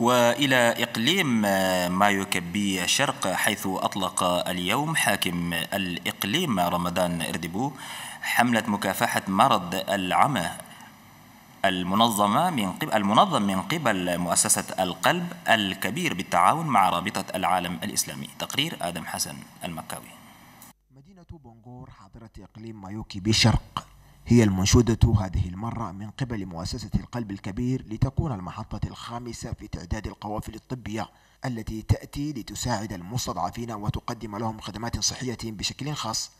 والى اقليم آه، مايوك الشرق حيث اطلق اليوم حاكم الاقليم رمضان اردبو حمله مكافحه مرض العمى المنظمة من قبل المنظم من قبل مؤسسة القلب الكبير بالتعاون مع رابطة العالم الإسلامي تقرير آدم حسن المكاوي مدينة بونغور حاضرة إقليم مايوكي بشرق هي المنشودة هذه المرة من قبل مؤسسة القلب الكبير لتكون المحطة الخامسة في تعداد القوافل الطبية التي تأتي لتساعد المستضعفين وتقدم لهم خدمات صحية بشكل خاص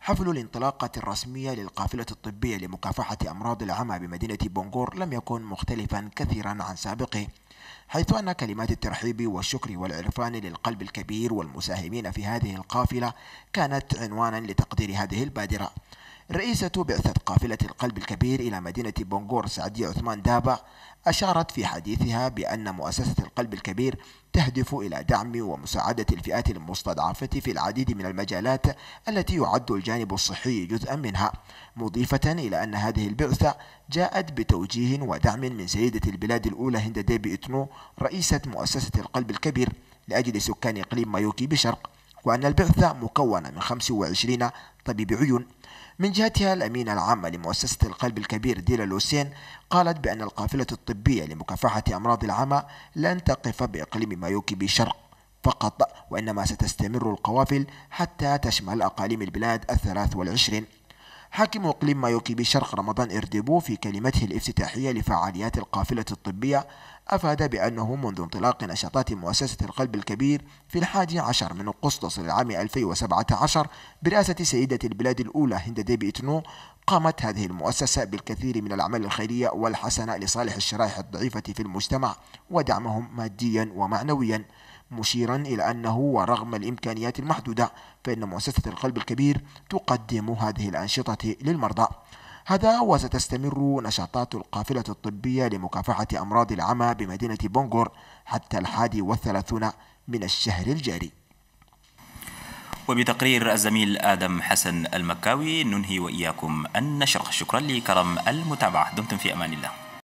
حفل الانطلاقة الرسمية للقافلة الطبية لمكافحة أمراض العمى بمدينة بونغور لم يكن مختلفا كثيرا عن سابقه حيث أن كلمات الترحيب والشكر والعرفان للقلب الكبير والمساهمين في هذه القافلة كانت عنوانا لتقدير هذه البادرة رئيسة بعثة قافلة القلب الكبير إلى مدينة بونغور سعدية عثمان دابع أشارت في حديثها بأن مؤسسة القلب الكبير تهدف إلى دعم ومساعدة الفئات المستضعفة في العديد من المجالات التي يعد الجانب الصحي جزءا منها مضيفة إلى أن هذه البعثة جاءت بتوجيه ودعم من سيدة البلاد الأولى هند ديبي إتنو رئيسة مؤسسة القلب الكبير لأجل سكان إقليم مايوكي بشرق وأن البعثة مكونة من 25 طبيب عيون من جهتها الأمينة العامة لمؤسسة القلب الكبير ديلا لوسين قالت بأن القافلة الطبية لمكافحة أمراض العمى لن تقف بإقليم مايوكي بشرق فقط وإنما ستستمر القوافل حتى تشمل أقاليم البلاد الثلاث والعشرين حاكم إقليم مايوكي بشرق رمضان إرديبو في كلمته الافتتاحية لفعاليات القافلة الطبية أفاد بأنه منذ انطلاق نشاطات مؤسسة القلب الكبير في الحادي عشر من أغسطس للعام 2017 برئاسة سيدة البلاد الأولى هند ديبي إتنو قامت هذه المؤسسة بالكثير من الأعمال الخيرية والحسنة لصالح الشرائح الضعيفة في المجتمع ودعمهم ماديا ومعنويا مشيرا إلى أنه ورغم الإمكانيات المحدودة فإن مؤسسة القلب الكبير تقدم هذه الأنشطة للمرضى هذا وستستمر نشاطات القافلة الطبية لمكافحة أمراض العمى بمدينة بونغور حتى الحادي والثلاثون من الشهر الجاري وبتقرير الزميل آدم حسن المكاوي ننهي وإياكم النشر شكرا لكرم المتابعة دمتم في أمان الله